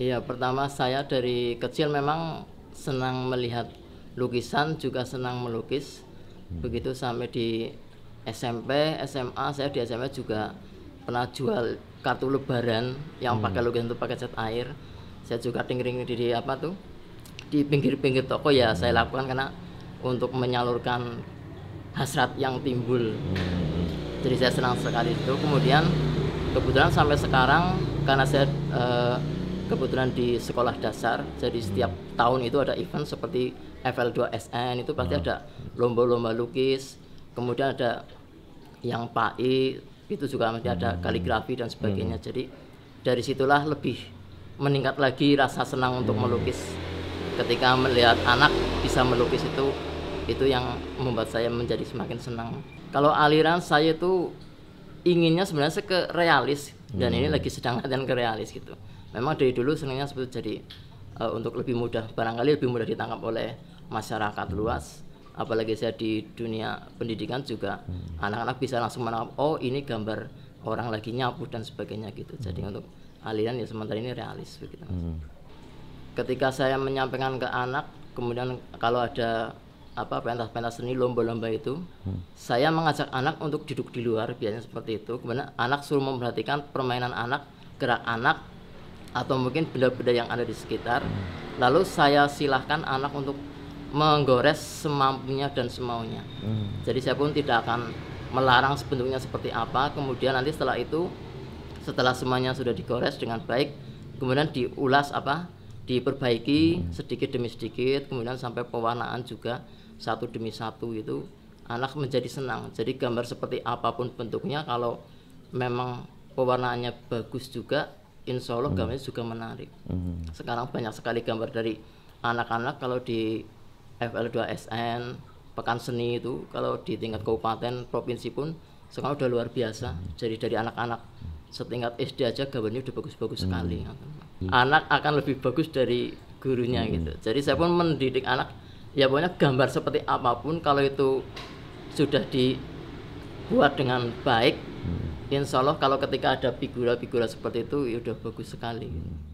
Iya, pertama saya dari kecil memang senang melihat lukisan, juga senang melukis. Hmm. Begitu sampai di SMP, SMA, saya di SMA juga pernah jual kartu lebaran yang hmm. pakai lukisan itu pakai cat air. Saya juga tingring di, di apa tuh di pinggir-pinggir toko ya hmm. saya lakukan karena untuk menyalurkan hasrat yang timbul. Hmm. Jadi saya senang sekali itu. Kemudian kebetulan sampai sekarang karena saya eh, kebetulan di sekolah dasar jadi setiap hmm. tahun itu ada event seperti FL2SN itu pasti hmm. ada lomba-lomba lukis kemudian ada yang PAI itu juga masih ada hmm. kaligrafi dan sebagainya hmm. jadi dari situlah lebih meningkat lagi rasa senang untuk hmm. melukis ketika melihat anak bisa melukis itu itu yang membuat saya menjadi semakin senang kalau aliran saya itu inginnya sebenarnya ke realis dan hmm. ini lagi sedang latihan ke realis gitu memang dari dulu senangnya seperti jadi uh, untuk lebih mudah barangkali lebih mudah ditangkap oleh masyarakat luas apalagi saya di dunia pendidikan juga anak-anak hmm. bisa langsung menangkap oh ini gambar orang lagi nyapu dan sebagainya gitu jadi hmm. untuk aliran ya sementara ini realis begitu mas. Hmm. ketika saya menyampaikan ke anak kemudian kalau ada apa pentas-pentas seni lomba-lomba itu hmm. saya mengajak anak untuk duduk di luar biasanya seperti itu kemudian anak suruh memperhatikan permainan anak gerak anak atau mungkin benda-benda yang ada di sekitar hmm. lalu saya silahkan anak untuk menggores semampunya dan semaunya hmm. jadi saya pun tidak akan melarang sebentuknya seperti apa kemudian nanti setelah itu setelah semuanya sudah digores dengan baik kemudian diulas apa diperbaiki hmm. sedikit demi sedikit kemudian sampai pewarnaan juga satu demi satu itu anak menjadi senang jadi gambar seperti apapun bentuknya kalau memang pewarnaannya bagus juga insya Allah hmm. gambarnya hmm. juga menarik. Hmm. Sekarang banyak sekali gambar dari anak-anak kalau di FL2SN, Pekan Seni itu, kalau di tingkat kabupaten, provinsi pun sekarang udah luar biasa. Hmm. Jadi dari anak-anak setingkat SD aja gambarnya udah bagus-bagus hmm. sekali. Hmm. Anak akan lebih bagus dari gurunya hmm. gitu. Jadi saya pun mendidik anak ya pokoknya gambar seperti apapun kalau itu sudah dibuat dengan baik Insya Allah kalau ketika ada figura-figura seperti itu ya udah bagus sekali.